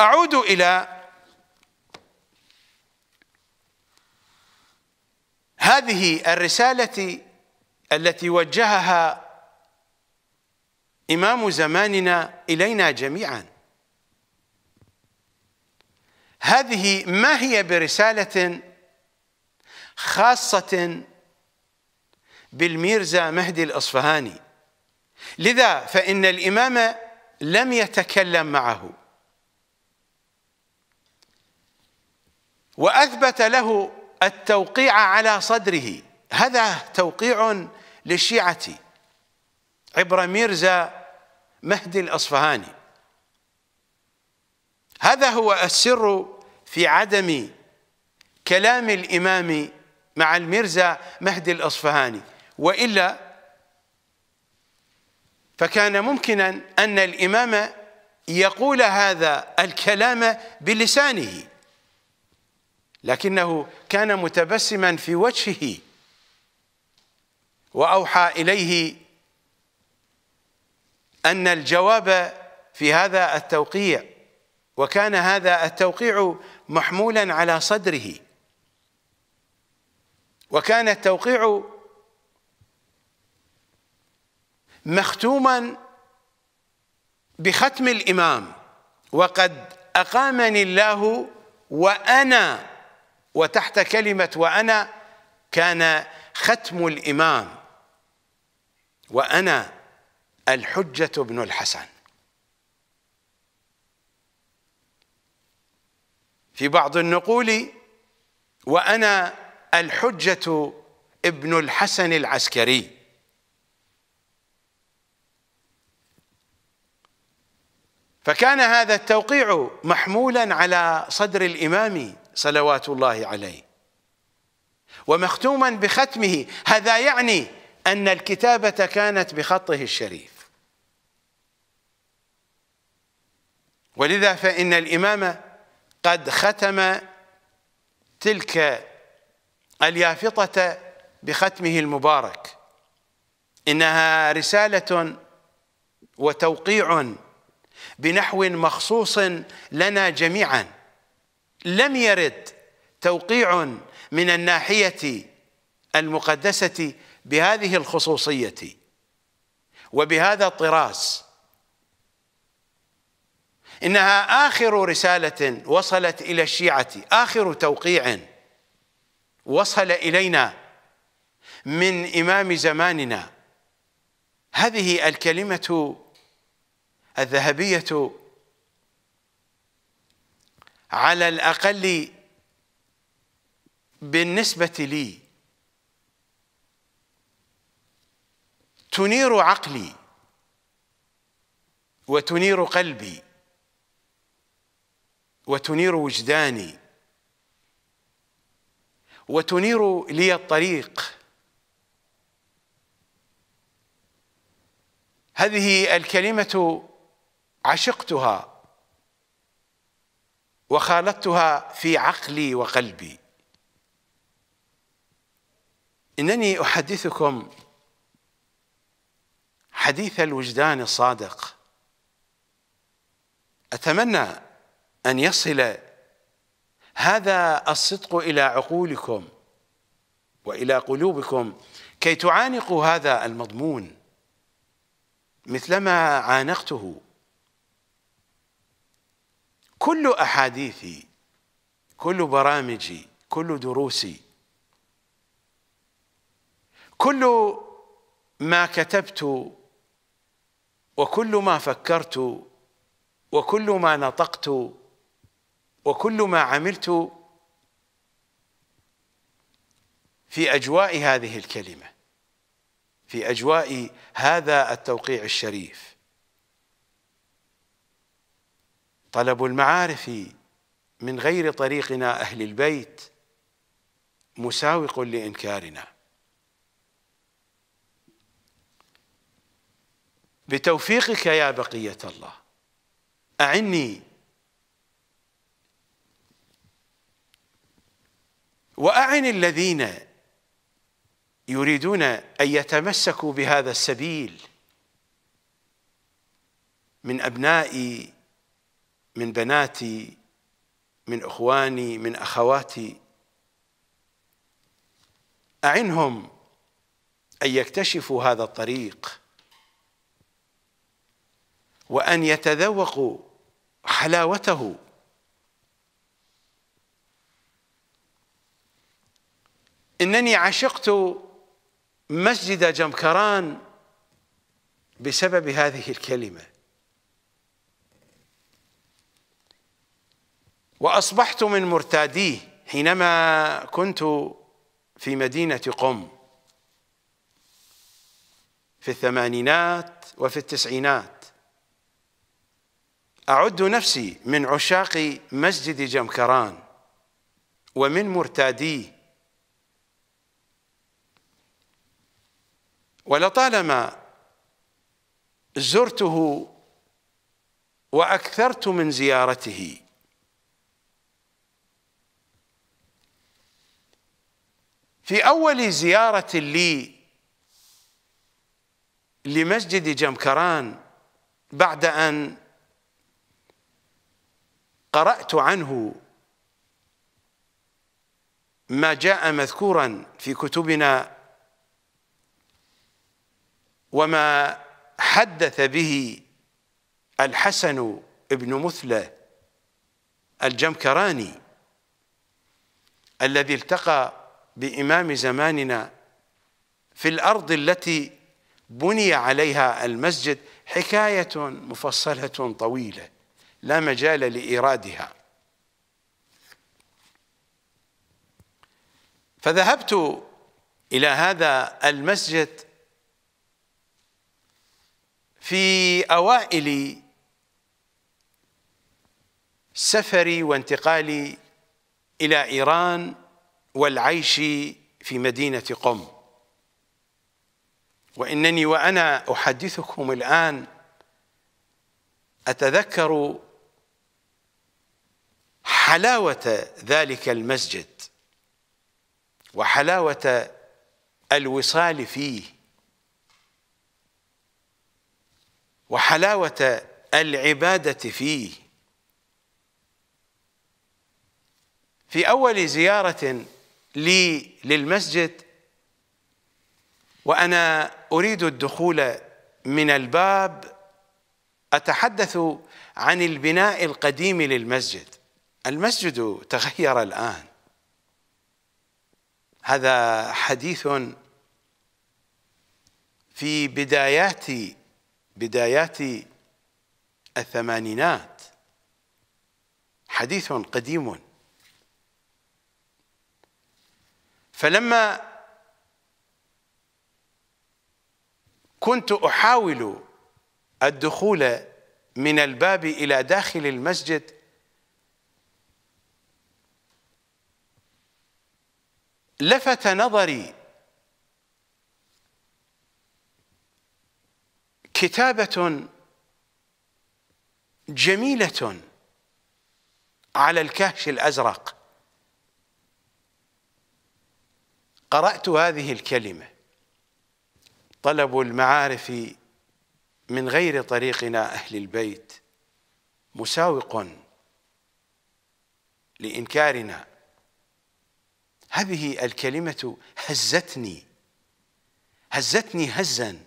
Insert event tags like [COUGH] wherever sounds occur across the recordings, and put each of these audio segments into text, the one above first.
أعود إلى هذه الرسالة التي وجهها إمام زماننا إلينا جميعا هذه ما هي برسالة خاصة بالميرزا مهدي الأصفهاني لذا فإن الإمام لم يتكلم معه واثبت له التوقيع على صدره هذا توقيع للشيعه عبر ميرزا مهدي الاصفهاني هذا هو السر في عدم كلام الامام مع الميرزا مهدي الاصفهاني والا فكان ممكنا ان الامام يقول هذا الكلام بلسانه لكنه كان متبسما في وجهه واوحى اليه ان الجواب في هذا التوقيع وكان هذا التوقيع محمولا على صدره وكان التوقيع مختوما بختم الامام وقد اقامني الله وانا وتحت كلمة وأنا كان ختم الإمام وأنا الحجة بن الحسن في بعض النقول وأنا الحجة ابن الحسن العسكري فكان هذا التوقيع محمولا على صدر الإمام صلوات الله عليه ومختوما بختمه هذا يعني أن الكتابة كانت بخطه الشريف ولذا فإن الإمام قد ختم تلك اليافطة بختمه المبارك إنها رسالة وتوقيع بنحو مخصوص لنا جميعا لم يرد توقيع من الناحية المقدسة بهذه الخصوصية وبهذا الطراز إنها آخر رسالة وصلت إلى الشيعة آخر توقيع وصل إلينا من إمام زماننا هذه الكلمة الذهبية على الأقل بالنسبة لي تنير عقلي وتنير قلبي وتنير وجداني وتنير لي الطريق هذه الكلمة عشقتها وخالطتها في عقلي وقلبي انني احدثكم حديث الوجدان الصادق اتمنى ان يصل هذا الصدق الى عقولكم والى قلوبكم كي تعانقوا هذا المضمون مثلما عانقته كل أحاديثي كل برامجي كل دروسي كل ما كتبت وكل ما فكرت وكل ما نطقت وكل ما عملت في أجواء هذه الكلمة في أجواء هذا التوقيع الشريف طلب المعارف من غير طريقنا أهل البيت مساوق لإنكارنا بتوفيقك يا بقية الله أعني وأعن الذين يريدون أن يتمسكوا بهذا السبيل من أبناء من بناتي من اخواني من اخواتي اعنهم ان يكتشفوا هذا الطريق وان يتذوقوا حلاوته انني عشقت مسجد جمكران بسبب هذه الكلمه وأصبحت من مرتاديه حينما كنت في مدينة قم في الثمانينات وفي التسعينات أعد نفسي من عشاق مسجد جمكران ومن مرتاديه ولطالما زرته وأكثرت من زيارته في أول زيارة لي لمسجد جمكران بعد أن قرأت عنه ما جاء مذكورا في كتبنا وما حدث به الحسن بن مثله الجمكراني الذي التقى بإمام زماننا في الأرض التي بني عليها المسجد حكاية مفصلة طويلة لا مجال لإيرادها فذهبت إلى هذا المسجد في أوائل سفري وانتقالي إلى إيران والعيش في مدينة قم وإنني وأنا أحدثكم الآن أتذكر حلاوة ذلك المسجد وحلاوة الوصال فيه وحلاوة العبادة فيه في أول زيارة لي للمسجد وانا اريد الدخول من الباب اتحدث عن البناء القديم للمسجد المسجد تغير الان هذا حديث في بدايات بدايات الثمانينات حديث قديم فلما كنت احاول الدخول من الباب الى داخل المسجد لفت نظري كتابه جميله على الكهش الازرق قرأت هذه الكلمة طلب المعارف من غير طريقنا أهل البيت مساوق لإنكارنا هذه الكلمة هزتني هزتني هزا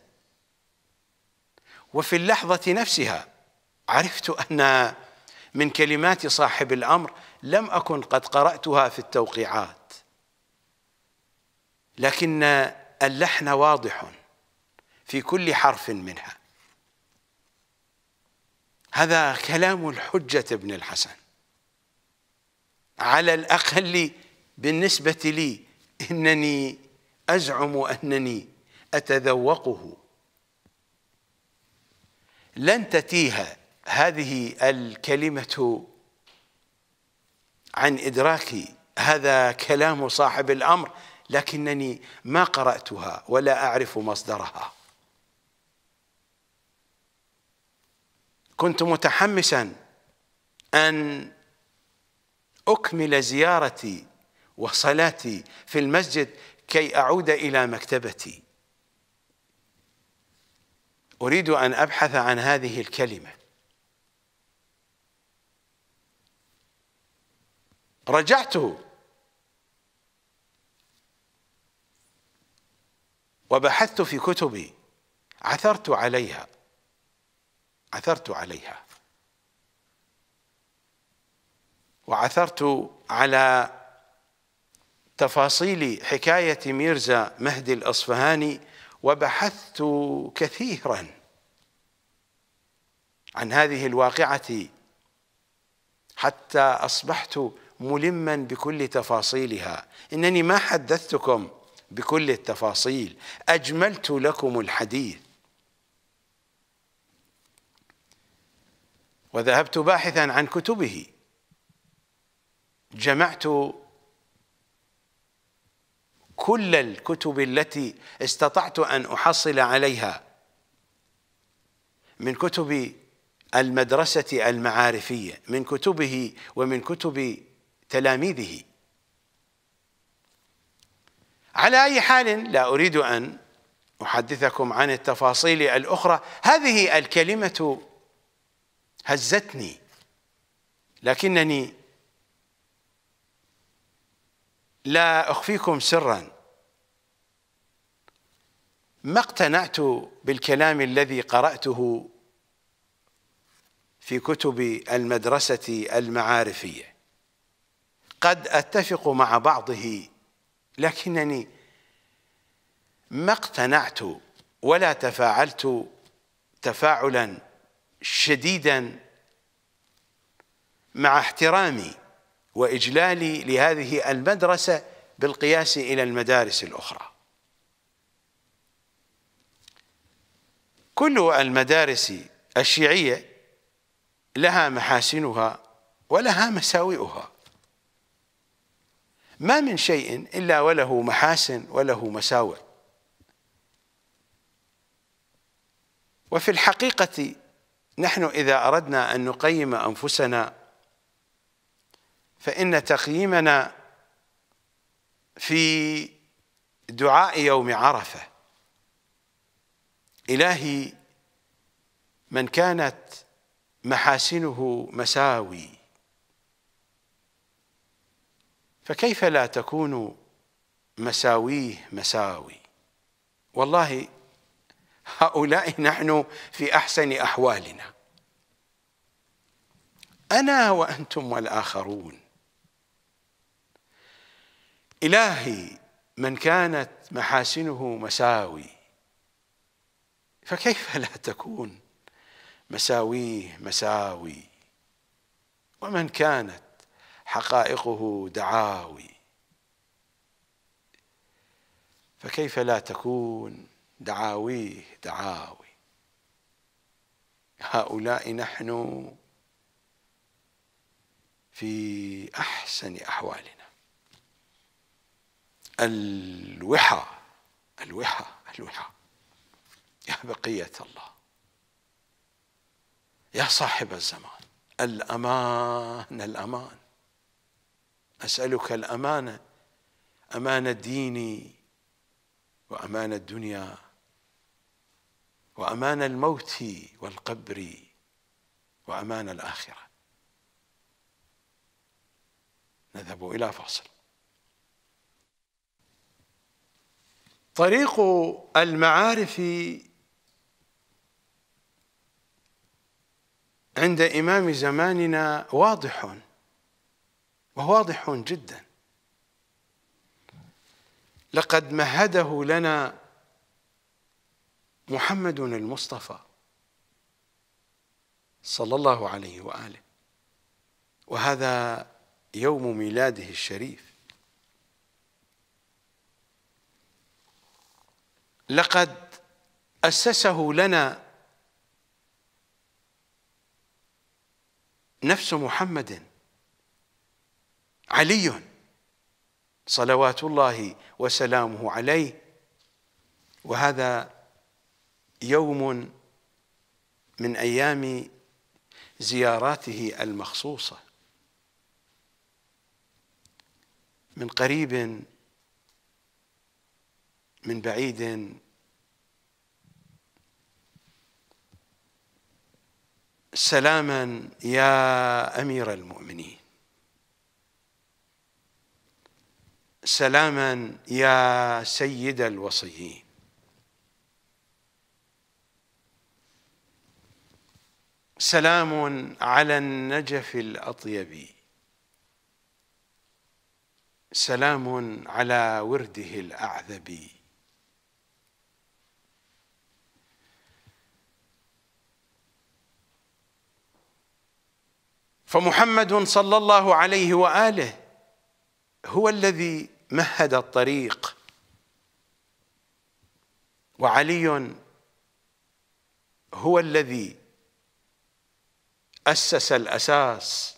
وفي اللحظة نفسها عرفت أن من كلمات صاحب الأمر لم أكن قد قرأتها في التوقيعات لكن اللحن واضح في كل حرف منها هذا كلام الحجة بن الحسن على الأقل بالنسبة لي إنني أزعم أنني أتذوقه لن تتيه هذه الكلمة عن إدراكي هذا كلام صاحب الأمر لكنني ما قرأتها ولا أعرف مصدرها كنت متحمسا أن أكمل زيارتي وصلاتي في المسجد كي أعود إلى مكتبتي أريد أن أبحث عن هذه الكلمة رجعت وبحثت في كتبي عثرت عليها عثرت عليها وعثرت على تفاصيل حكاية ميرزا مهدي الأصفهاني وبحثت كثيرا عن هذه الواقعة حتى أصبحت ملما بكل تفاصيلها إنني ما حدثتكم بكل التفاصيل أجملت لكم الحديث وذهبت باحثا عن كتبه جمعت كل الكتب التي استطعت أن أحصل عليها من كتب المدرسة المعارفية من كتبه ومن كتب تلاميذه على أي حال لا أريد أن أحدثكم عن التفاصيل الأخرى هذه الكلمة هزتني لكنني لا أخفيكم سرا ما اقتنعت بالكلام الذي قرأته في كتب المدرسة المعارفية قد أتفق مع بعضه لكنني ما اقتنعت ولا تفاعلت تفاعلا شديدا مع احترامي واجلالي لهذه المدرسه بالقياس الى المدارس الاخرى كل المدارس الشيعيه لها محاسنها ولها مساوئها ما من شيء إلا وله محاسن وله مساوئ وفي الحقيقة نحن إذا أردنا أن نقيم أنفسنا فإن تقييمنا في دعاء يوم عرفة إلهي من كانت محاسنه مساوي فكيف لا تكون مساويه مساوي والله هؤلاء نحن في احسن احوالنا انا وانتم والاخرون الهي من كانت محاسنه مساوي فكيف لا تكون مساويه مساوي ومن كانت حقائقه دعاوي فكيف لا تكون دعاويه دعاوي هؤلاء نحن في احسن احوالنا الوحى الوحى الوحى يا بقيه الله يا صاحب الزمان الامان الامان أسألك الأمانة أمانة ديني وأمانة الدنيا وأمان الموت والقبر وأمان الآخرة نذهب إلى فاصل طريق المعارف عند إمام زماننا واضح وواضح جدا لقد مهده لنا محمد المصطفى صلى الله عليه واله وهذا يوم ميلاده الشريف لقد اسسه لنا نفس محمد علي صلوات الله وسلامه عليه وهذا يوم من ايام زياراته المخصوصه من قريب من بعيد سلاما يا امير المؤمنين سلاما يا سيد الوصيين سلام على النجف الأطيب سلام على ورده الأعذب فمحمد صلى الله عليه وآله هو الذي مهد الطريق وعلي هو الذي أسس الأساس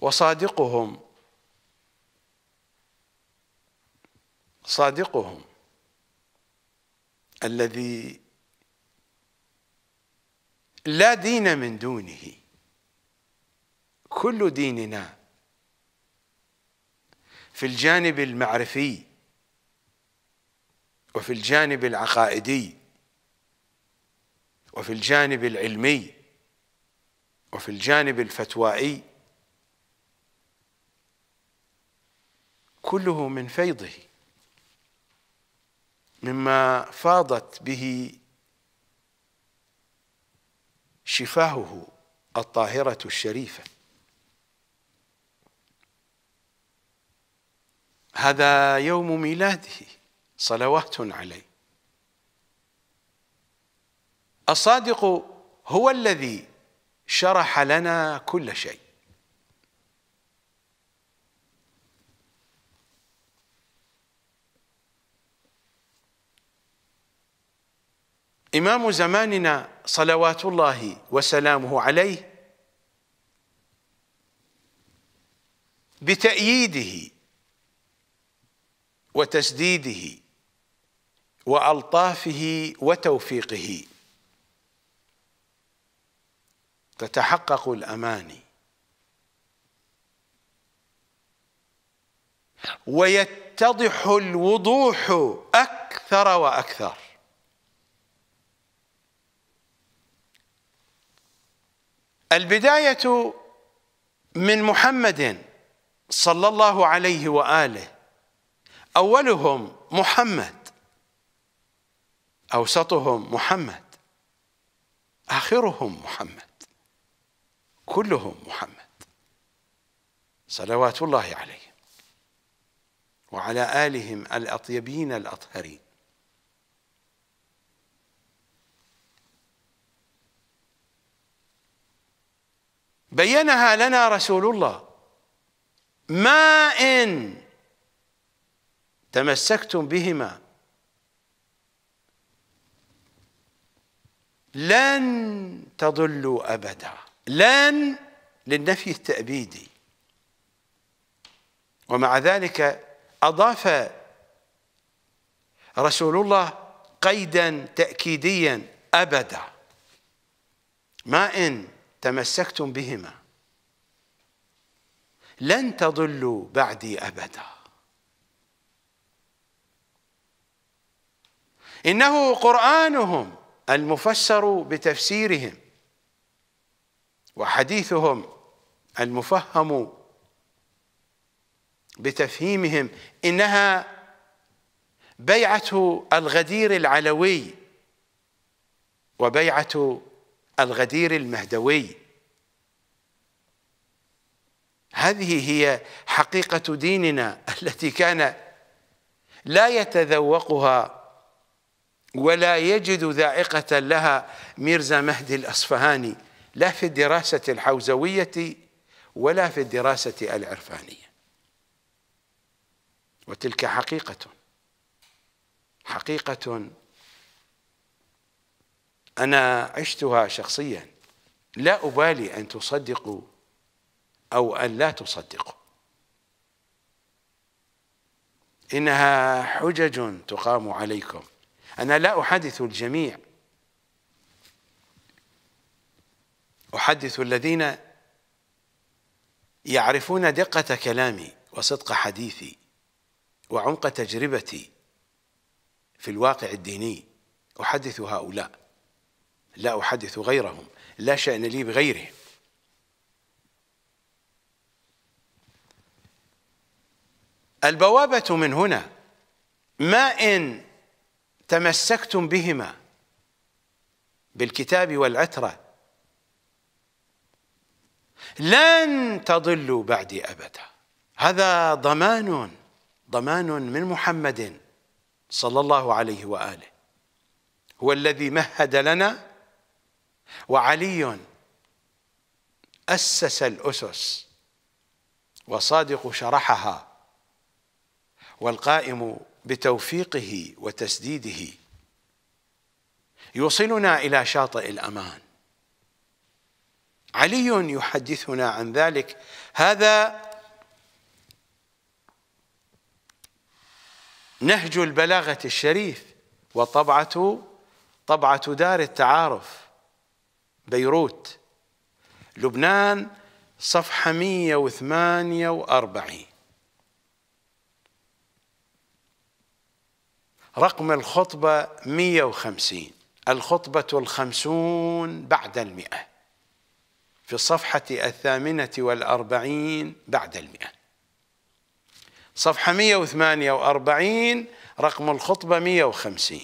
وصادقهم صادقهم الذي لا دين من دونه كل ديننا في الجانب المعرفي وفي الجانب العقائدي وفي الجانب العلمي وفي الجانب الفتوائي كله من فيضه مما فاضت به شفاهه الطاهره الشريفه هذا يوم ميلاده صلوات عليه الصادق هو الذي شرح لنا كل شيء إمام زماننا صلوات الله وسلامه عليه بتأييده وتسديده والطافه وتوفيقه تتحقق الاماني ويتضح الوضوح اكثر واكثر البدايه من محمد صلى الله عليه واله أولهم محمد أوسطهم محمد آخرهم محمد كلهم محمد صلوات الله عليهم وعلى آلهم الأطيبين الأطهرين بينها لنا رسول الله ما إن تمسكتم بهما لن تضلوا أبدا لن للنفي التأبيدي ومع ذلك أضاف رسول الله قيدا تأكيديا أبدا ما إن تمسكتم بهما لن تضلوا بعدي أبداً إنه قرآنهم المفسر بتفسيرهم وحديثهم المفهم بتفهيمهم إنها بيعة الغدير العلوي وبيعة الغدير المهدوي هذه هي حقيقة ديننا [LAUGHS] التي كان لا يتذوقها ولا يجد ذائقة لها ميرزا مهدي الأصفهاني لا في الدراسة الحوزوية ولا في الدراسة العرفانية وتلك حقيقة حقيقة أنا عشتها شخصيا لا أبالي أن تصدقوا أو أن لا تصدقوا إنها حجج تقام عليكم أنا لا أحدث الجميع أحدث الذين يعرفون دقة كلامي وصدق حديثي وعمق تجربتي في الواقع الديني أحدث هؤلاء لا أحدث غيرهم لا شأن لي بغيرهم البوابة من هنا ما إن تمسكتم بهما بالكتاب والعترة لن تضلوا بعدي أبدا هذا ضمان ضمان من محمد صلى الله عليه وآله هو الذي مهد لنا وعلي أسس الأسس وصادق شرحها والقائم بتوفيقه وتسديده يوصلنا الى شاطئ الامان علي يحدثنا عن ذلك هذا نهج البلاغه الشريف وطبعه طبعه دار التعارف بيروت لبنان صفحه 148 رقم الخطبة 150 الخطبة الخمسون بعد المئة في الصفحة الثامنة والأربعين بعد المئة صفحة 148 رقم الخطبة 150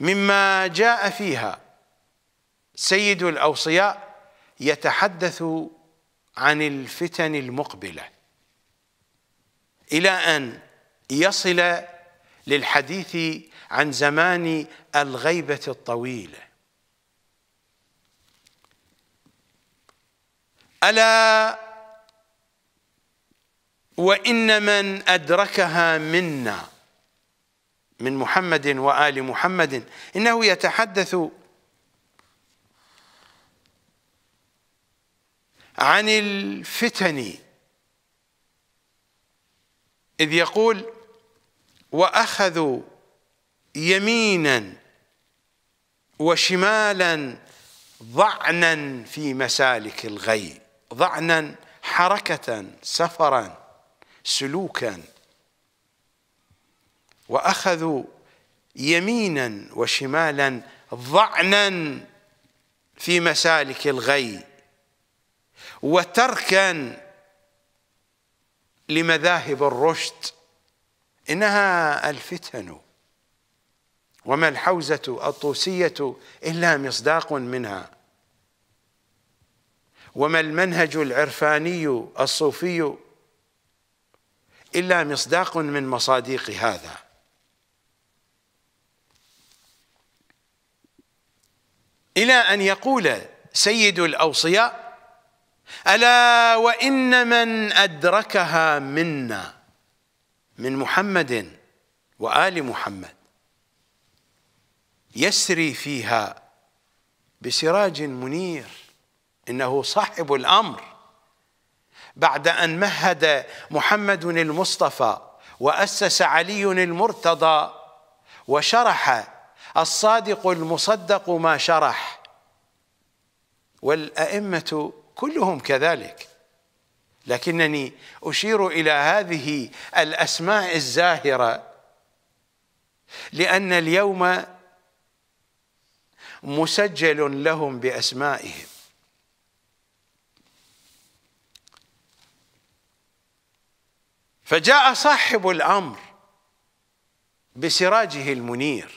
مما جاء فيها سيد الأوصياء يتحدث عن الفتن المقبلة إلى أن يصل للحديث عن زمان الغيبة الطويلة ألا وإن من أدركها منا من محمد وآل محمد إنه يتحدث عن الفتن إذ يقول واخذوا يمينا وشمالا ضعنا في مسالك الغي ضعنا حركه سفرا سلوكا واخذوا يمينا وشمالا ضعنا في مسالك الغي وتركا لمذاهب الرشد إنها الفتن وما الحوزة الطوسية إلا مصداق منها وما المنهج العرفاني الصوفي إلا مصداق من مصادق هذا إلى أن يقول سيد الأوصياء ألا وإن من أدركها منا من محمد وآل محمد يسري فيها بسراج منير إنه صاحب الأمر بعد أن مهد محمد المصطفى وأسس علي المرتضى وشرح الصادق المصدق ما شرح والأئمة كلهم كذلك لكنني اشير الى هذه الاسماء الزاهره لان اليوم مسجل لهم باسمائهم فجاء صاحب الامر بسراجه المنير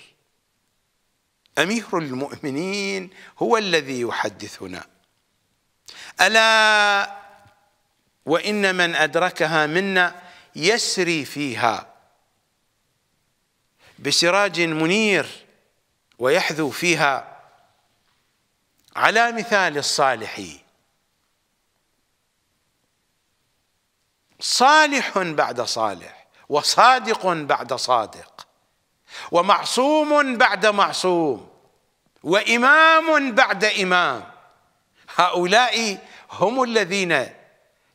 امير المؤمنين هو الذي يحدثنا الا وإن من أدركها منا يسري فيها بسراج منير ويحذو فيها على مثال الصالح صالح بعد صالح وصادق بعد صادق ومعصوم بعد معصوم وإمام بعد إمام هؤلاء هم الذين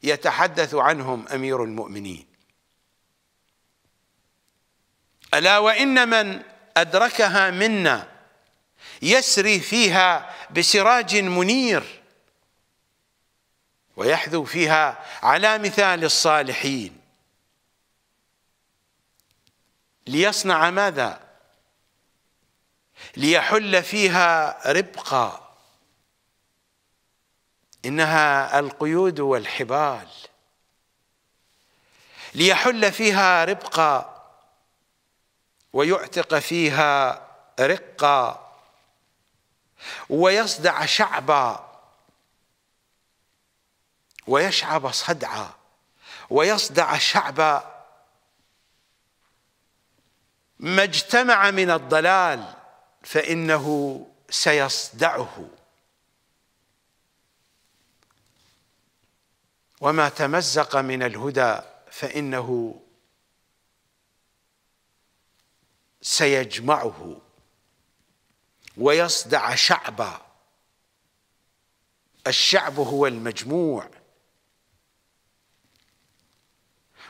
يتحدث عنهم أمير المؤمنين ألا وإن من أدركها منا يسري فيها بسراج منير ويحذو فيها على مثال الصالحين ليصنع ماذا ليحل فيها ربقا إنها القيود والحبال ليحل فيها ربقا ويعتق فيها رقا ويصدع شعبا ويشعب صدعا ويصدع شعبا ما اجتمع من الضلال فإنه سيصدعه وما تمزق من الهدى فإنه سيجمعه ويصدع شعبا الشعب هو المجموع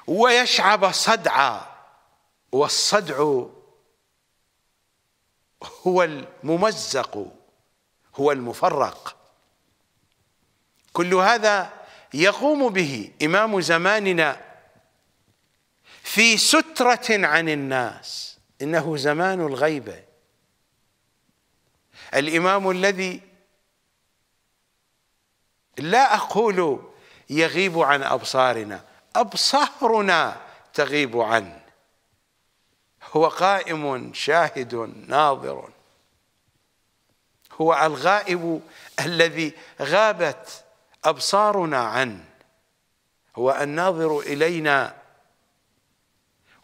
ويشعب صدعا والصدع هو الممزق هو المفرق كل هذا يقوم به إمام زماننا في سترة عن الناس إنه زمان الغيبة الإمام الذي لا أقول يغيب عن أبصارنا أبصارنا تغيب عنه هو قائم شاهد ناظر هو الغائب الذي غابت أبصارنا عنه هو الناظر إلينا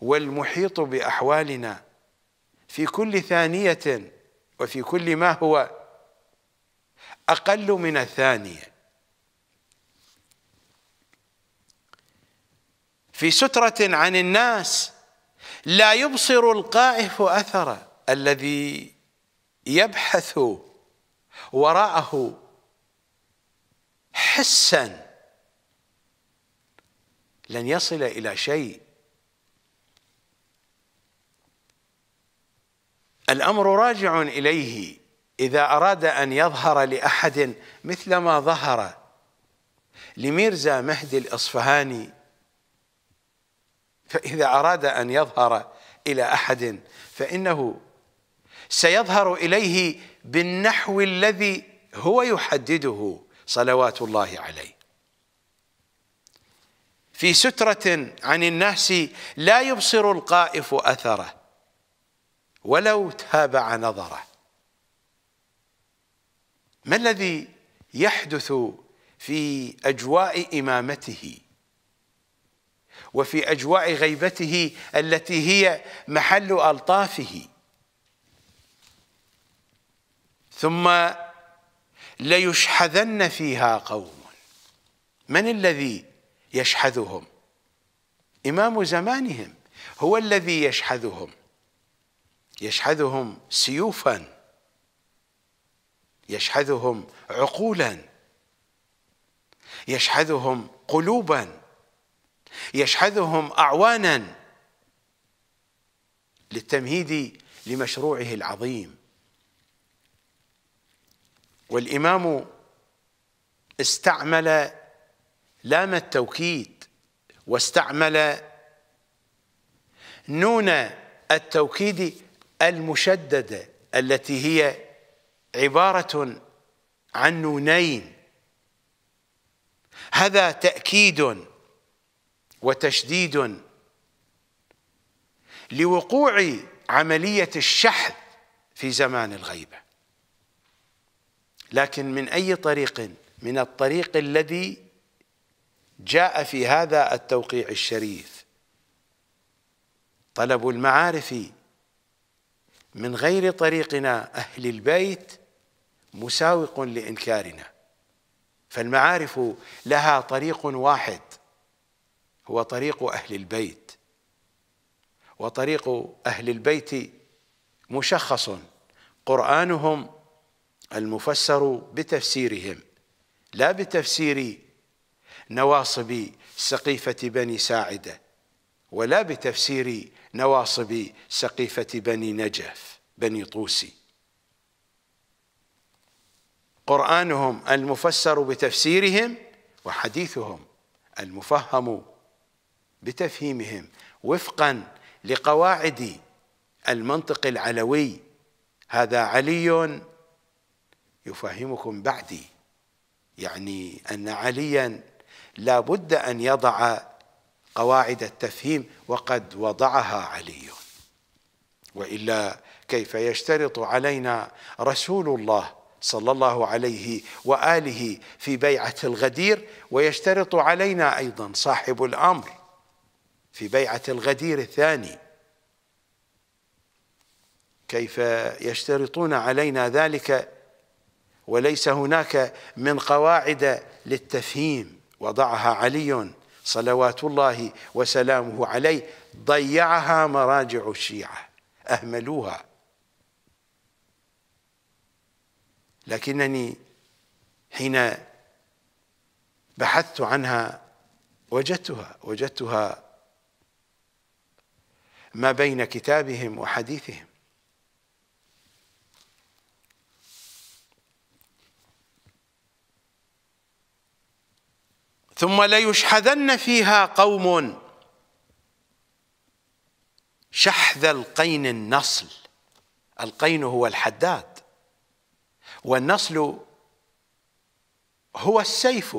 والمحيط بأحوالنا في كل ثانية وفي كل ما هو أقل من الثانية في سترة عن الناس لا يبصر القائف أثره الذي يبحث وراءه حسا لن يصل إلى شيء الأمر راجع إليه إذا أراد أن يظهر لأحد مثل ما ظهر لميرزا مهدي الإصفهاني فإذا أراد أن يظهر إلى أحد فإنه سيظهر إليه بالنحو الذي هو يحدده صلوات الله عليه في سترة عن الناس لا يبصر القائف أثره ولو تابع نظره ما الذي يحدث في أجواء إمامته وفي أجواء غيبته التي هي محل ألطافه ثم ليشحذن فيها قوم من الذي يشحذهم إمام زمانهم هو الذي يشحذهم يشحذهم سيوفا يشحذهم عقولا يشحذهم قلوبا يشحذهم أعوانا للتمهيد لمشروعه العظيم والإمام استعمل لام التوكيد واستعمل نون التوكيد المشددة التي هي عبارة عن نونين هذا تأكيد وتشديد لوقوع عملية الشحذ في زمان الغيبة لكن من أي طريق من الطريق الذي جاء في هذا التوقيع الشريف طلب المعارف من غير طريقنا أهل البيت مساوق لإنكارنا فالمعارف لها طريق واحد هو طريق أهل البيت وطريق أهل البيت مشخص قرآنهم المفسر بتفسيرهم لا بتفسير نواصب سقيفة بني ساعدة ولا بتفسير نواصب سقيفة بني نجف بني طوسي قرآنهم المفسر بتفسيرهم وحديثهم المفهم بتفهيمهم وفقا لقواعد المنطق العلوي هذا علي يفهمكم بعدي يعني أن عليا لا بد أن يضع قواعد التفهيم وقد وضعها علي وإلا كيف يشترط علينا رسول الله صلى الله عليه وآله في بيعة الغدير ويشترط علينا أيضا صاحب الأمر في بيعة الغدير الثاني كيف يشترطون علينا ذلك وليس هناك من قواعد للتفهيم وضعها علي صلوات الله وسلامه عليه ضيعها مراجع الشيعة أهملوها لكنني حين بحثت عنها وجدتها وجدتها ما بين كتابهم وحديثهم ثم ليشحذن فيها قوم شحذ القين النصل القين هو الحداد والنصل هو السيف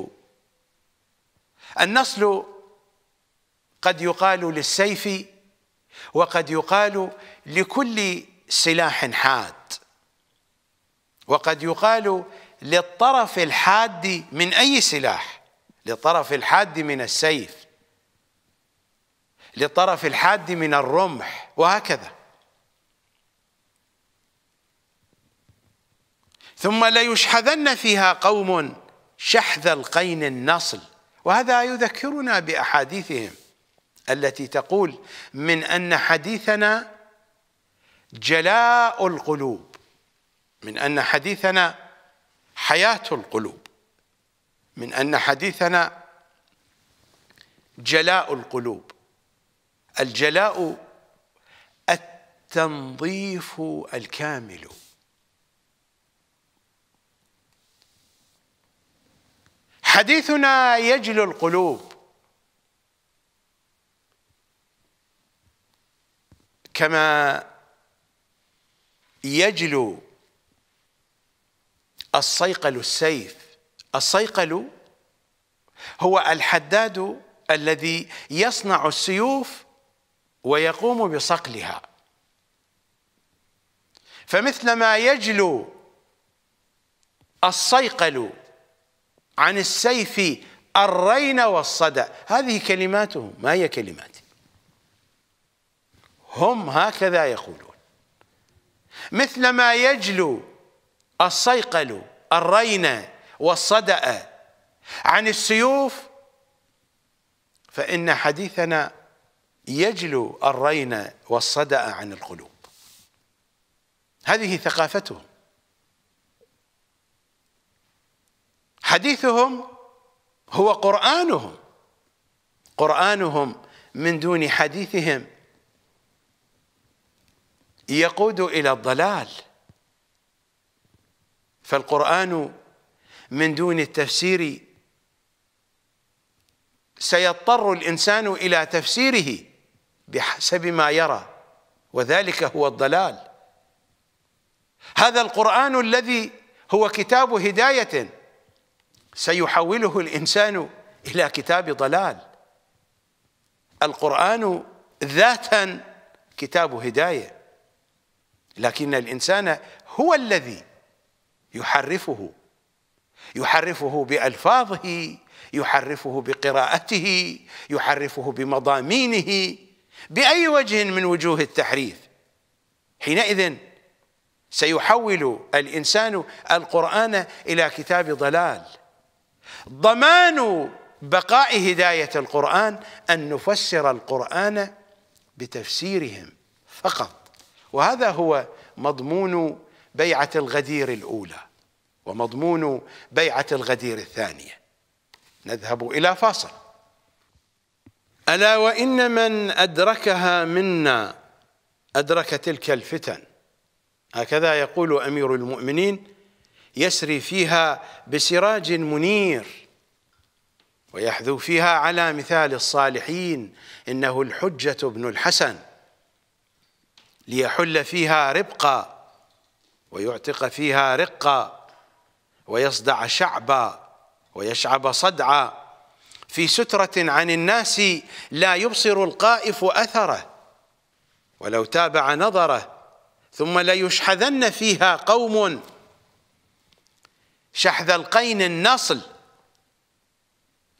النصل قد يقال للسيف وقد يقال لكل سلاح حاد وقد يقال للطرف الحاد من أي سلاح لطرف الحاد من السيف لطرف الحاد من الرمح وهكذا ثم ليشحذن فيها قوم شحذ القين النصل وهذا يذكرنا بأحاديثهم التي تقول من أن حديثنا جلاء القلوب من أن حديثنا حياة القلوب من أن حديثنا جلاء القلوب الجلاء التنظيف الكامل حديثنا يجلو القلوب كما يجلو الصيقل السيف الصيقل هو الحداد الذي يصنع السيوف ويقوم بصقلها فمثلما يجلو الصيقل عن السيف الرين والصدى هذه كلماتهم ما هي كلماتي هم هكذا يقولون مثلما يجلو الصيقل الرين والصدأ عن السيوف فإن حديثنا يجلو الرين والصدأ عن القلوب هذه ثقافتهم حديثهم هو قرآنهم قرآنهم من دون حديثهم يقود إلى الضلال فالقرآن من دون التفسير سيضطر الإنسان إلى تفسيره بحسب ما يرى وذلك هو الضلال هذا القرآن الذي هو كتاب هداية سيحوله الإنسان إلى كتاب ضلال القرآن ذاتا كتاب هداية لكن الإنسان هو الذي يحرفه يحرفه بألفاظه يحرفه بقراءته يحرفه بمضامينه بأي وجه من وجوه التحريف حينئذ سيحول الإنسان القرآن إلى كتاب ضلال ضمان بقاء هداية القرآن أن نفسر القرآن بتفسيرهم فقط وهذا هو مضمون بيعة الغدير الأولى ومضمون بيعة الغدير الثانية نذهب إلى فاصل ألا وإن من أدركها منا أدرك تلك الفتن هكذا يقول أمير المؤمنين يسري فيها بسراج منير ويحذو فيها على مثال الصالحين إنه الحجة بن الحسن ليحل فيها ربقا ويعتق فيها رقا ويصدع شعبا ويشعب صدعا في سترة عن الناس لا يبصر القائف أثره ولو تابع نظره ثم ليشحذن فيها قوم شحذ القين النصل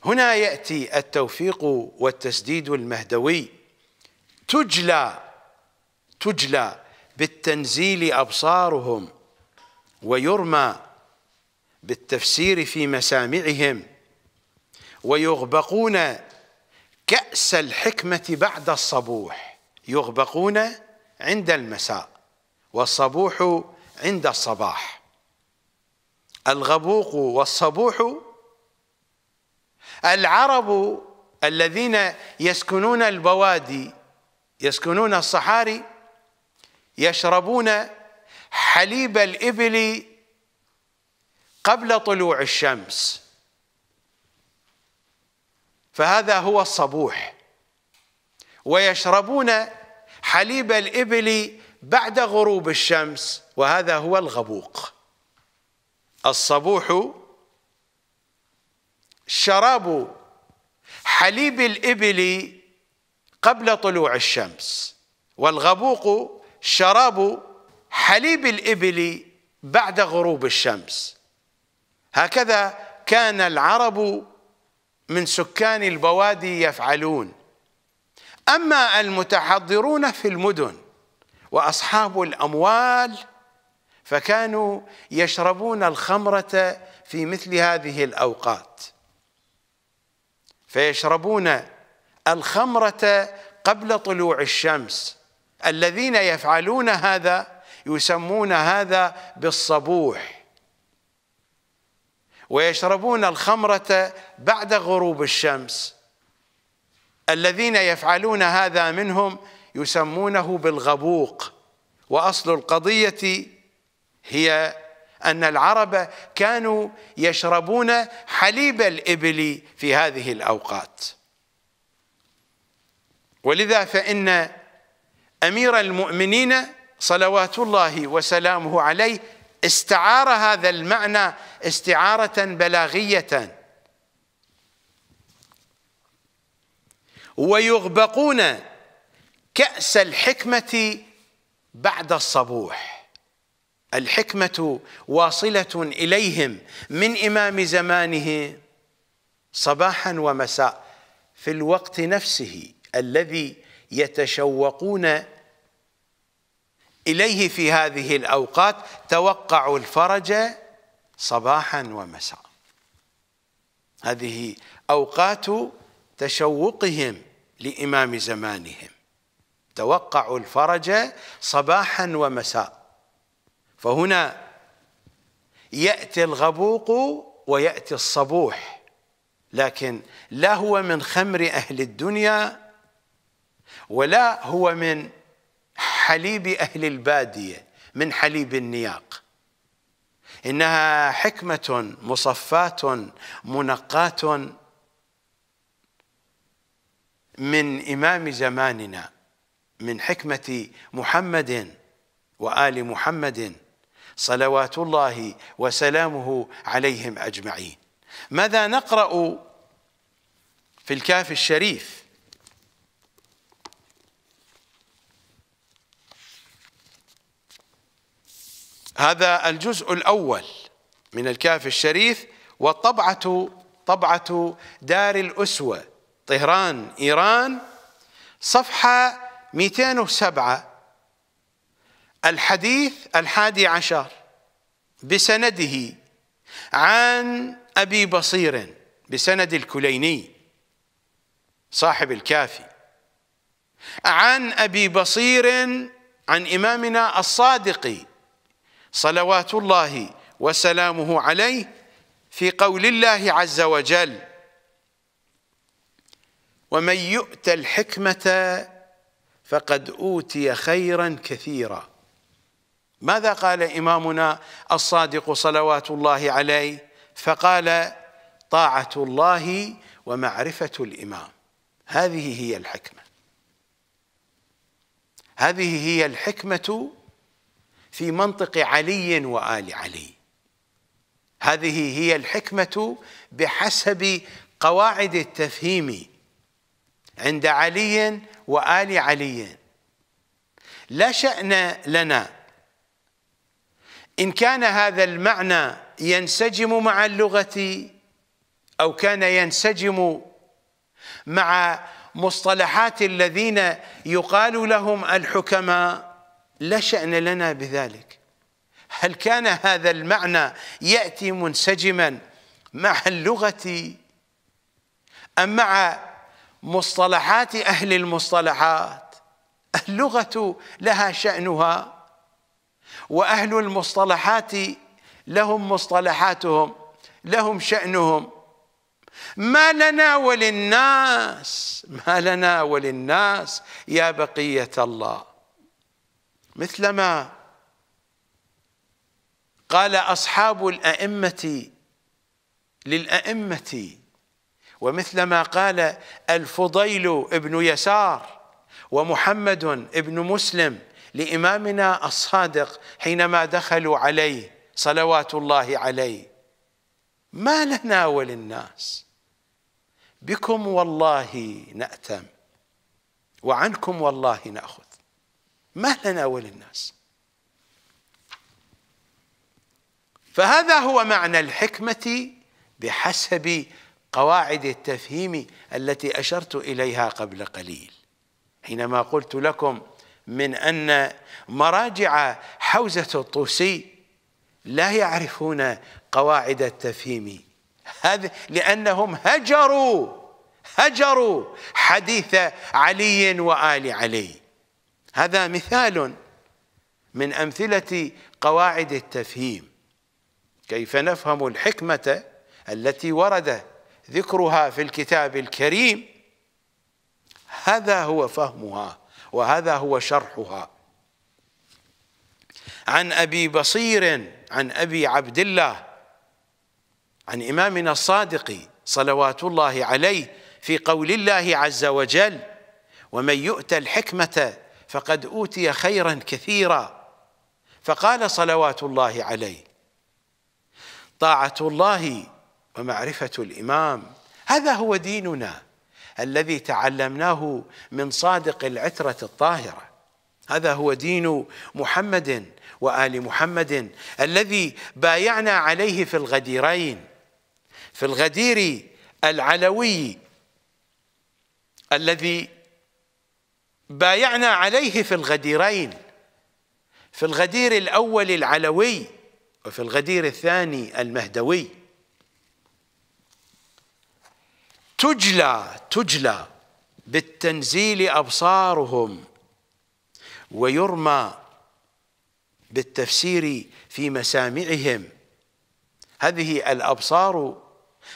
هنا يأتي التوفيق والتسديد المهدوي تجلى تجلى بالتنزيل أبصارهم ويرمى بالتفسير في مسامعهم ويغبقون كأس الحكمة بعد الصبوح يغبقون عند المساء والصبوح عند الصباح الغبوق والصبوح العرب الذين يسكنون البوادي يسكنون الصحاري يشربون حليب الإبل قبل طلوع الشمس فهذا هو الصبوح ويشربون حليب الإبل بعد غروب الشمس وهذا هو الغبوق الصبوح شراب حليب الإبل قبل طلوع الشمس والغبوق شراب حليب الإبل بعد غروب الشمس هكذا كان العرب من سكان البوادي يفعلون اما المتحضرون في المدن واصحاب الاموال فكانوا يشربون الخمره في مثل هذه الاوقات فيشربون الخمره قبل طلوع الشمس الذين يفعلون هذا يسمون هذا بالصبوح ويشربون الخمرة بعد غروب الشمس الذين يفعلون هذا منهم يسمونه بالغبوق وأصل القضية هي أن العرب كانوا يشربون حليب الإبل في هذه الأوقات ولذا فإن أمير المؤمنين صلوات الله وسلامه عليه استعار هذا المعنى استعارة بلاغية ويغبقون كأس الحكمة بعد الصبوح الحكمة واصلة إليهم من إمام زمانه صباحا ومساء في الوقت نفسه الذي يتشوقون إليه في هذه الأوقات توقعوا الفرج صباحا ومساء هذه أوقات تشوقهم لإمام زمانهم توقعوا الفرج صباحا ومساء فهنا يأتي الغبوق ويأتي الصبوح لكن لا هو من خمر أهل الدنيا ولا هو من حليب أهل البادية من حليب النياق إنها حكمة مصفاة منقاة من إمام زماننا من حكمة محمد وآل محمد صلوات الله وسلامه عليهم أجمعين ماذا نقرأ في الكاف الشريف هذا الجزء الأول من الكافي الشريف وطبعة طبعة دار الأسوة طهران إيران صفحة 207 الحديث الحادي عشر بسنده عن أبي بصير بسند الكليني صاحب الكافي عن أبي بصير عن إمامنا الصادقي صلوات الله وسلامه عليه في قول الله عز وجل ومن يؤت الحكمة فقد أوتي خيرا كثيرا ماذا قال إمامنا الصادق صلوات الله عليه فقال طاعة الله ومعرفة الإمام هذه هي الحكمة هذه هي الحكمة في منطق علي وآل علي هذه هي الحكمة بحسب قواعد التفهيم عند علي وآل علي لا شأن لنا إن كان هذا المعنى ينسجم مع اللغة أو كان ينسجم مع مصطلحات الذين يقال لهم الحكماء لا شأن لنا بذلك هل كان هذا المعنى يأتي منسجما مع اللغة أم مع مصطلحات أهل المصطلحات اللغة لها شأنها وأهل المصطلحات لهم مصطلحاتهم لهم شأنهم ما لنا وللناس ما لنا وللناس يا بقية الله مثلما قال أصحاب الأئمة للأئمة ومثلما قال الفضيل ابن يسار ومحمد ابن مسلم لإمامنا الصادق حينما دخلوا عليه صلوات الله عليه ما لنا وللناس بكم والله نأتم وعنكم والله نأخذ ما لنا الناس فهذا هو معنى الحكمة بحسب قواعد التفهيم التي أشرت إليها قبل قليل حينما قلت لكم من أن مراجع حوزة الطوسي لا يعرفون قواعد التفهيم هذا لأنهم هجروا هجروا حديث علي وآل علي هذا مثال من أمثلة قواعد التفهيم كيف نفهم الحكمة التي ورد ذكرها في الكتاب الكريم هذا هو فهمها وهذا هو شرحها عن أبي بصير عن أبي عبد الله عن إمامنا الصادق صلوات الله عليه في قول الله عز وجل ومن يؤت الحكمة فقد أوتي خيرا كثيرا فقال صلوات الله عليه طاعة الله ومعرفة الإمام هذا هو ديننا الذي تعلمناه من صادق العترة الطاهرة هذا هو دين محمد وآل محمد الذي بايعنا عليه في الغديرين في الغدير العلوي الذي بايعنا عليه في الغديرين في الغدير الاول العلوي وفي الغدير الثاني المهدوي تجلى تجلى بالتنزيل ابصارهم ويرمى بالتفسير في مسامعهم هذه الابصار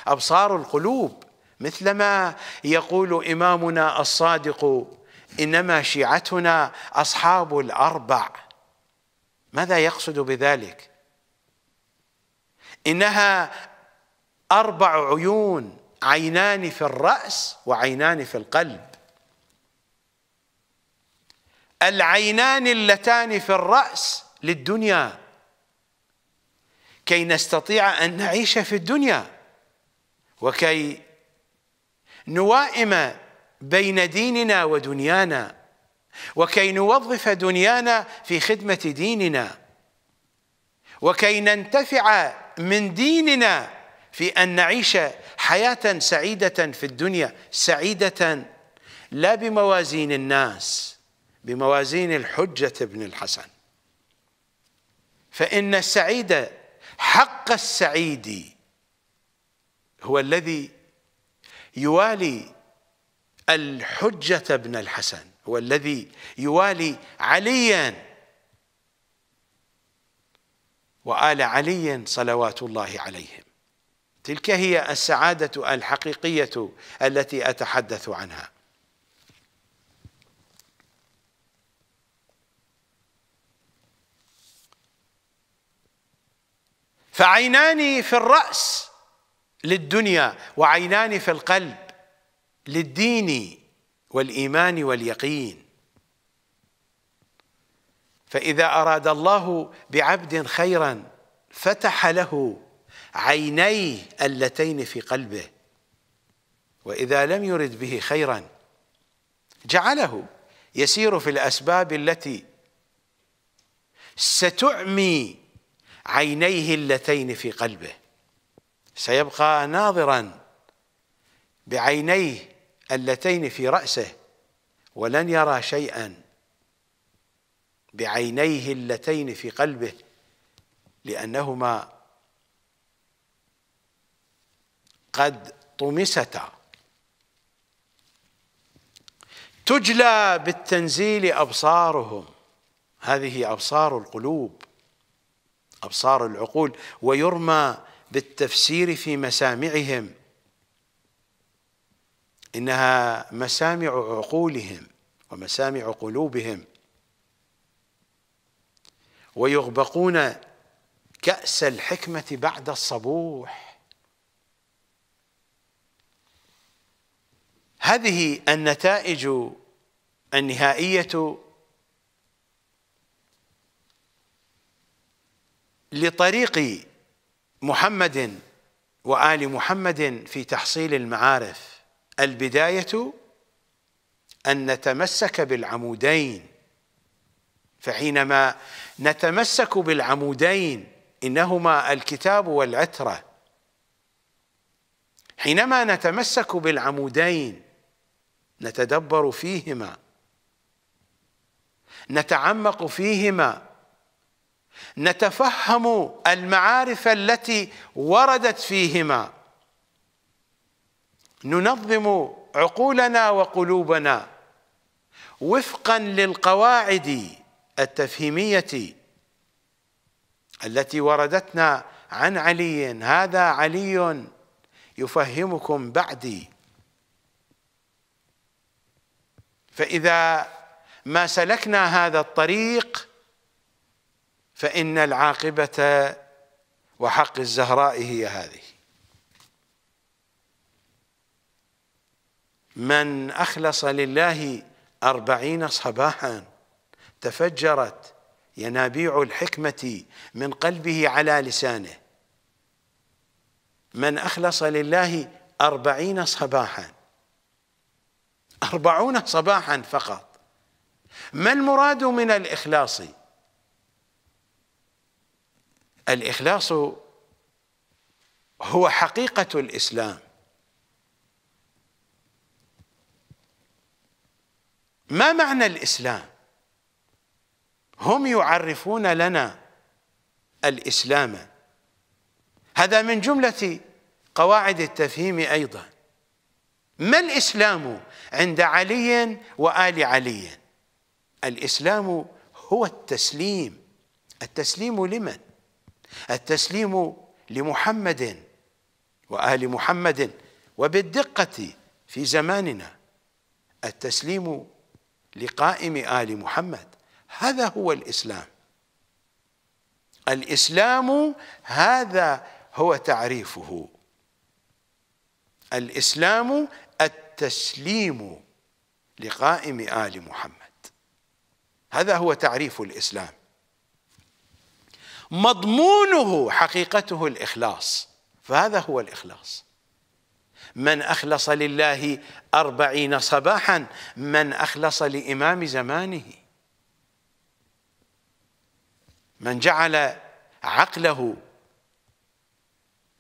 ابصار القلوب مثلما يقول امامنا الصادق انما شيعتنا اصحاب الاربع ماذا يقصد بذلك انها اربع عيون عينان في الراس وعينان في القلب العينان اللتان في الراس للدنيا كي نستطيع ان نعيش في الدنيا وكي نوائم بين ديننا ودنيانا وكي نوظف دنيانا في خدمة ديننا وكي ننتفع من ديننا في أن نعيش حياة سعيدة في الدنيا سعيدة لا بموازين الناس بموازين الحجة ابن الحسن فإن السعيد حق السعيد هو الذي يوالي الحجة بن الحسن هو الذي يوالي عليا وآل علي صلوات الله عليهم تلك هي السعادة الحقيقية التي أتحدث عنها فعينان في الرأس للدنيا وعينان في القلب للدين والايمان واليقين فاذا اراد الله بعبد خيرا فتح له عينيه اللتين في قلبه واذا لم يرد به خيرا جعله يسير في الاسباب التي ستعمي عينيه اللتين في قلبه سيبقى ناظرا بعينيه اللتين في رأسه ولن يرى شيئا بعينيه اللتين في قلبه لأنهما قد طمستا تجلى بالتنزيل أبصارهم هذه أبصار القلوب أبصار العقول ويرمى بالتفسير في مسامعهم إنها مسامع عقولهم ومسامع قلوبهم ويغبقون كأس الحكمة بعد الصبوح هذه النتائج النهائية لطريق محمد وآل محمد في تحصيل المعارف البداية أن نتمسك بالعمودين فحينما نتمسك بالعمودين إنهما الكتاب والعترة حينما نتمسك بالعمودين نتدبر فيهما نتعمق فيهما نتفهم المعارف التي وردت فيهما ننظم عقولنا وقلوبنا وفقا للقواعد التفهيميه التي وردتنا عن علي هذا علي يفهمكم بعدي فاذا ما سلكنا هذا الطريق فان العاقبه وحق الزهراء هي هذه من أخلص لله أربعين صباحا تفجرت ينابيع الحكمة من قلبه على لسانه من أخلص لله أربعين صباحا أربعون صباحا فقط ما المراد من الإخلاص الإخلاص هو حقيقة الإسلام ما معنى الاسلام هم يعرفون لنا الاسلام هذا من جمله قواعد التفهيم ايضا ما الاسلام عند علي وال علي الاسلام هو التسليم التسليم لمن التسليم لمحمد وال محمد وبالدقه في زماننا التسليم لقائم آل محمد هذا هو الإسلام الإسلام هذا هو تعريفه الإسلام التسليم لقائم آل محمد هذا هو تعريف الإسلام مضمونه حقيقته الإخلاص فهذا هو الإخلاص من أخلص لله أربعين صباحا من أخلص لإمام زمانه من جعل عقله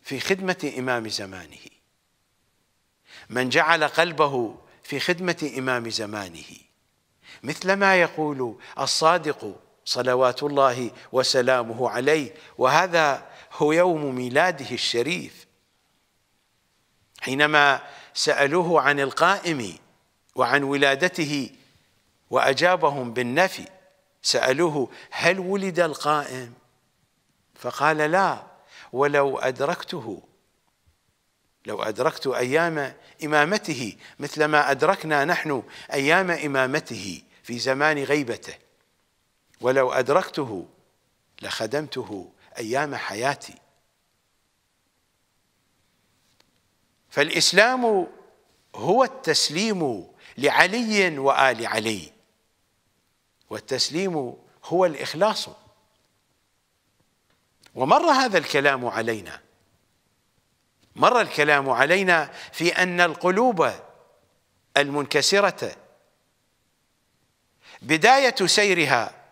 في خدمة إمام زمانه من جعل قلبه في خدمة إمام زمانه مثل ما يقول الصادق صلوات الله وسلامه عليه وهذا هو يوم ميلاده الشريف حينما سألوه عن القائم وعن ولادته وأجابهم بالنفي سألوه هل ولد القائم فقال لا ولو أدركته لو أدركت أيام إمامته مثل ما أدركنا نحن أيام إمامته في زمان غيبته ولو أدركته لخدمته أيام حياتي فالإسلام هو التسليم لعلي وآل علي والتسليم هو الإخلاص ومر هذا الكلام علينا مر الكلام علينا في أن القلوب المنكسرة بداية سيرها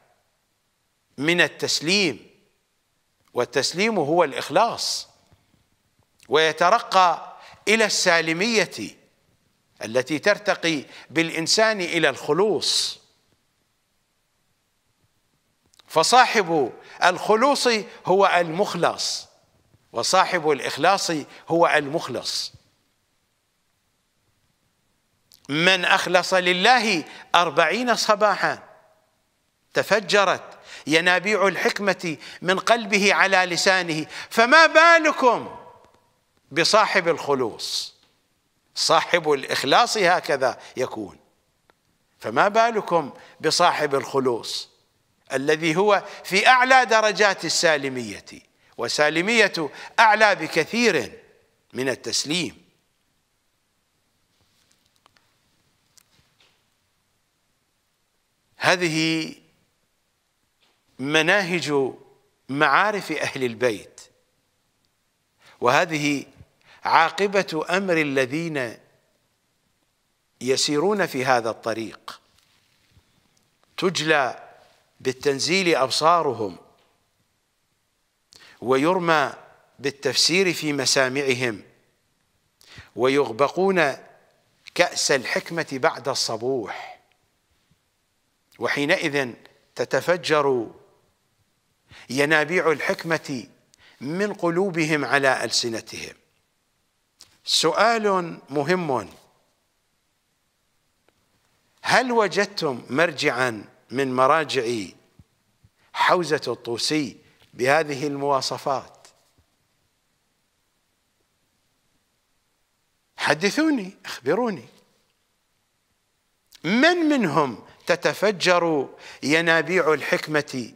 من التسليم والتسليم هو الإخلاص ويترقى إلى السالمية التي ترتقي بالإنسان إلى الخلوص فصاحب الخلوص هو المخلص وصاحب الإخلاص هو المخلص من أخلص لله أربعين صباحا تفجرت ينابيع الحكمة من قلبه على لسانه فما بالكم بصاحب الخلوص صاحب الإخلاص هكذا يكون فما بالكم بصاحب الخلوص الذي هو في أعلى درجات السالمية وسالمية أعلى بكثير من التسليم هذه مناهج معارف أهل البيت وهذه عاقبة أمر الذين يسيرون في هذا الطريق تجلى بالتنزيل أبصارهم ويرمى بالتفسير في مسامعهم ويغبقون كأس الحكمة بعد الصبوح وحينئذ تتفجر ينابيع الحكمة من قلوبهم على ألسنتهم سؤال مهم هل وجدتم مرجعا من مراجع حوزة الطوسي بهذه المواصفات حدثوني اخبروني من منهم تتفجر ينابيع الحكمة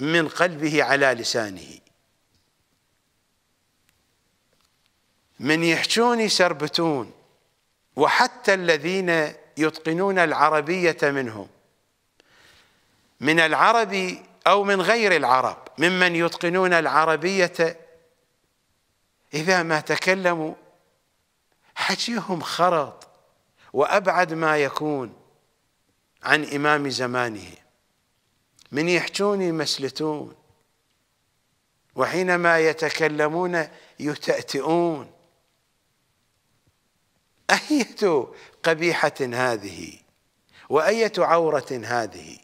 من قلبه على لسانه من يحجون يسربتون وحتى الذين يتقنون العربية منهم من العرب أو من غير العرب ممن يتقنون العربية إذا ما تكلموا حجيهم خرط وأبعد ما يكون عن إمام زمانهم من يحجون يمسلتون وحينما يتكلمون يتأتئون أية قبيحة هذه وأية عورة هذه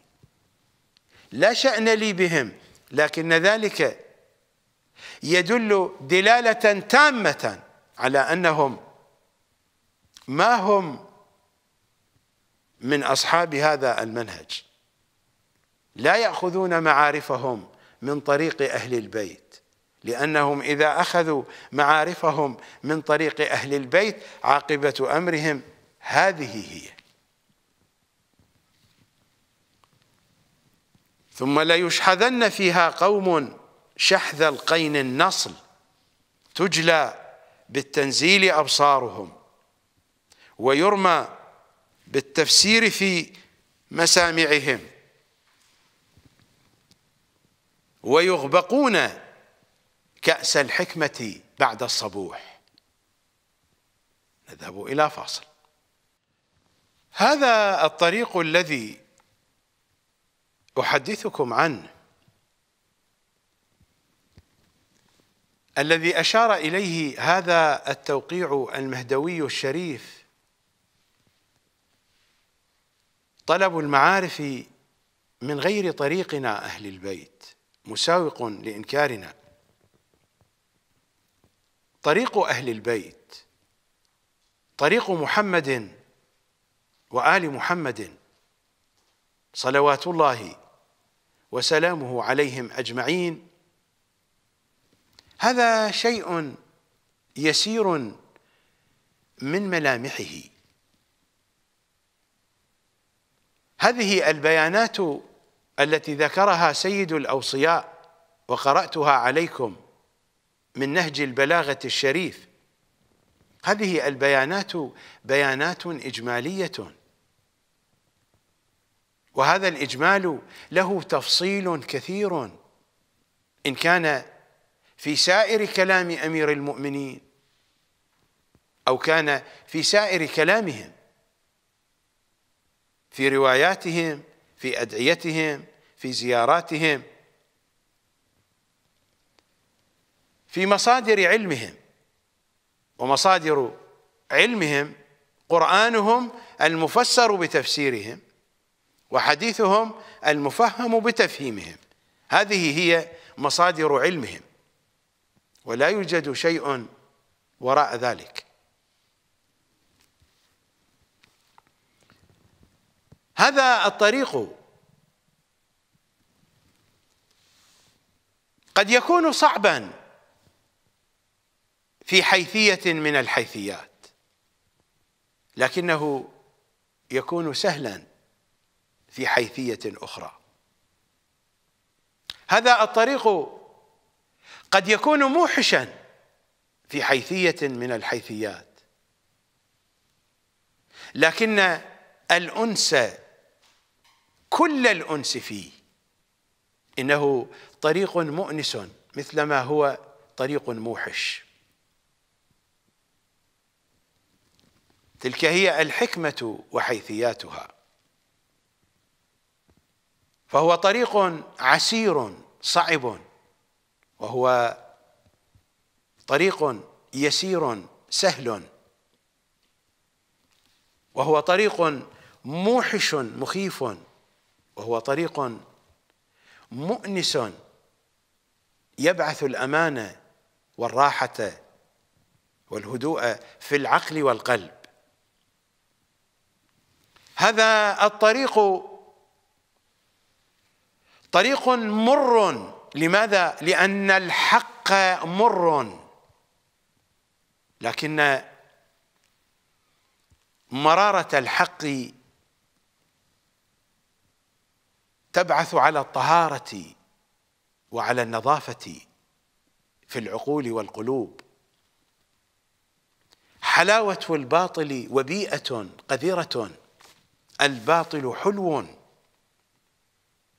لا شأن لي بهم لكن ذلك يدل دلالة تامة على أنهم ما هم من أصحاب هذا المنهج لا يأخذون معارفهم من طريق أهل البيت لأنهم إذا أخذوا معارفهم من طريق أهل البيت عاقبة أمرهم هذه هي ثم ليشحذن فيها قوم شحذ القين النصل تجلى بالتنزيل أبصارهم ويرمى بالتفسير في مسامعهم ويغبقون كأس الحكمة بعد الصبوح نذهب إلى فاصل هذا الطريق الذي أحدثكم عنه الذي أشار إليه هذا التوقيع المهدوي الشريف طلب المعارف من غير طريقنا أهل البيت مساوق لانكارنا طريق اهل البيت طريق محمد وال محمد صلوات الله وسلامه عليهم اجمعين هذا شيء يسير من ملامحه هذه البيانات التي ذكرها سيد الأوصياء وقرأتها عليكم من نهج البلاغة الشريف هذه البيانات بيانات إجمالية وهذا الإجمال له تفصيل كثير إن كان في سائر كلام أمير المؤمنين أو كان في سائر كلامهم في رواياتهم في ادعيتهم في زياراتهم في مصادر علمهم ومصادر علمهم قرانهم المفسر بتفسيرهم وحديثهم المفهم بتفهيمهم هذه هي مصادر علمهم ولا يوجد شيء وراء ذلك هذا الطريق قد يكون صعبا في حيثيه من الحيثيات لكنه يكون سهلا في حيثيه اخرى هذا الطريق قد يكون موحشا في حيثيه من الحيثيات لكن الانس كل الأنس فيه إنه طريق مؤنس مثلما هو طريق موحش تلك هي الحكمة وحيثياتها فهو طريق عسير صعب وهو طريق يسير سهل وهو طريق موحش مخيف وهو طريق مؤنس يبعث الامانه والراحه والهدوء في العقل والقلب هذا الطريق طريق مر لماذا لان الحق مر لكن مراره الحق تبعث على الطهارة وعلى النظافة في العقول والقلوب حلاوة الباطل وبيئة قذرة الباطل حلو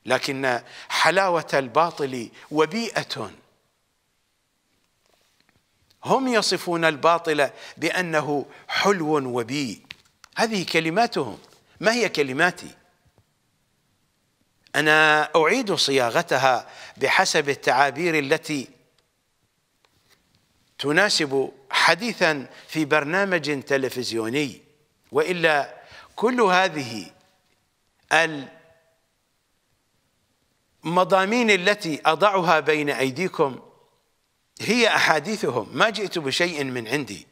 لكن حلاوة الباطل وبيئة هم يصفون الباطل بأنه حلو وبيء هذه كلماتهم ما هي كلماتي أنا أعيد صياغتها بحسب التعابير التي تناسب حديثا في برنامج تلفزيوني وإلا كل هذه المضامين التي أضعها بين أيديكم هي أحاديثهم ما جئت بشيء من عندي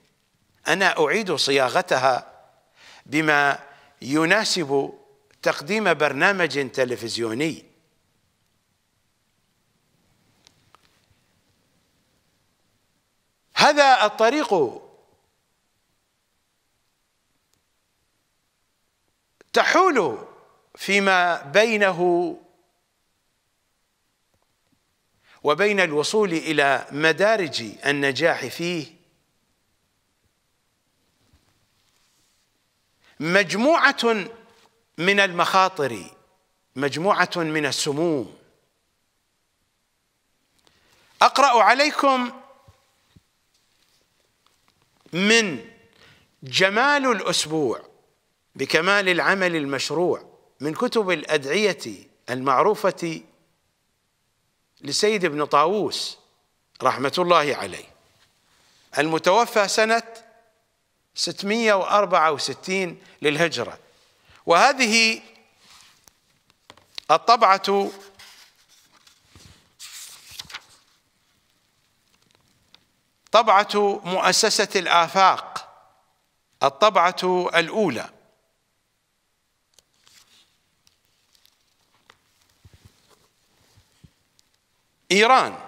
أنا أعيد صياغتها بما يناسب تقديم برنامج تلفزيوني هذا الطريق تحول فيما بينه وبين الوصول إلى مدارج النجاح فيه مجموعة من المخاطر مجموعة من السموم أقرأ عليكم من جمال الأسبوع بكمال العمل المشروع من كتب الأدعية المعروفة لسيد ابن طاووس رحمة الله عليه المتوفى سنة 664 للهجرة وهذه الطبعة طبعة مؤسسة الآفاق الطبعة الأولى إيران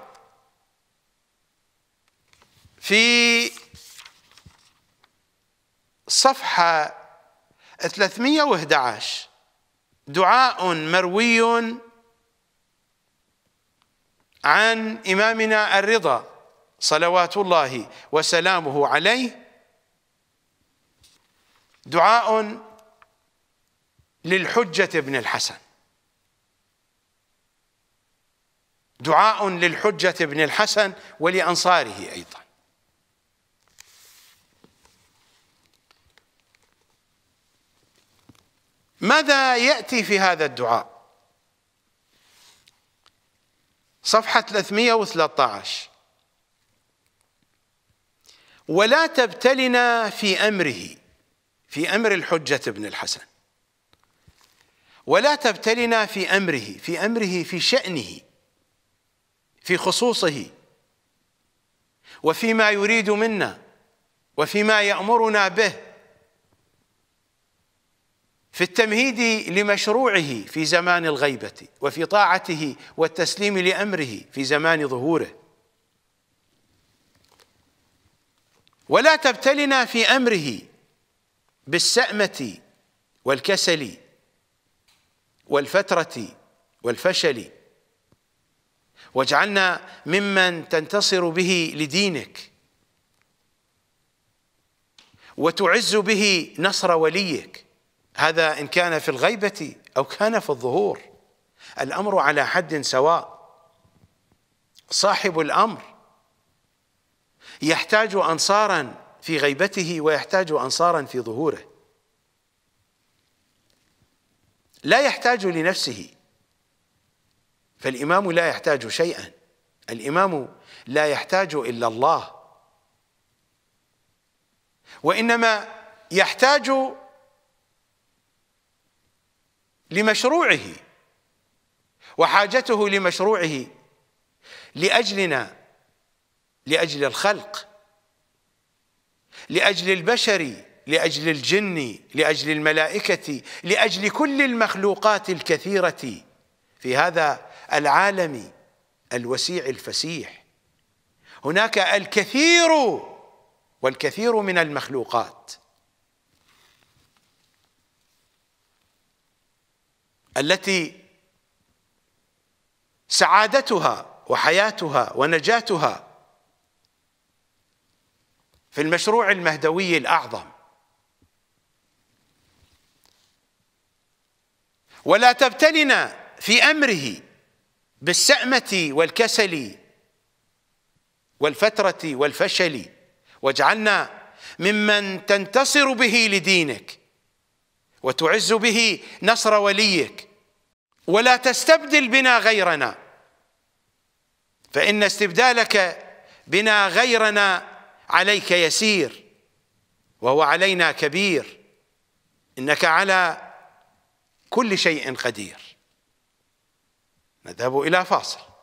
في صفحة 311 دعاء مروي عن إمامنا الرضا صلوات الله وسلامه عليه دعاء للحجة بن الحسن دعاء للحجة بن الحسن ولأنصاره أيضاً ماذا يأتي في هذا الدعاء صفحة 313 ولا تبتلنا في أمره في أمر الحجة ابن الحسن ولا تبتلنا في أمره في أمره في شأنه في خصوصه وفيما يريد منا وفيما يأمرنا به في التمهيد لمشروعه في زمان الغيبة وفي طاعته والتسليم لأمره في زمان ظهوره ولا تبتلنا في أمره بالسأمة والكسل والفترة والفشل واجعلنا ممن تنتصر به لدينك وتعز به نصر وليك هذا إن كان في الغيبة أو كان في الظهور الأمر على حد سواء صاحب الأمر يحتاج أنصارا في غيبته ويحتاج أنصارا في ظهوره لا يحتاج لنفسه فالإمام لا يحتاج شيئا الإمام لا يحتاج إلا الله وإنما يحتاج لمشروعه وحاجته لمشروعه لاجلنا لاجل الخلق لاجل البشر لاجل الجن لاجل الملائكه لاجل كل المخلوقات الكثيره في هذا العالم الوسيع الفسيح هناك الكثير والكثير من المخلوقات التي سعادتها وحياتها ونجاتها في المشروع المهدوي الأعظم ولا تبتلنا في أمره بالسأمة والكسل والفترة والفشل واجعلنا ممن تنتصر به لدينك وتعز به نصر وليك ولا تستبدل بنا غيرنا فإن استبدالك بنا غيرنا عليك يسير وهو علينا كبير إنك على كل شيء قدير نذهب إلى فاصل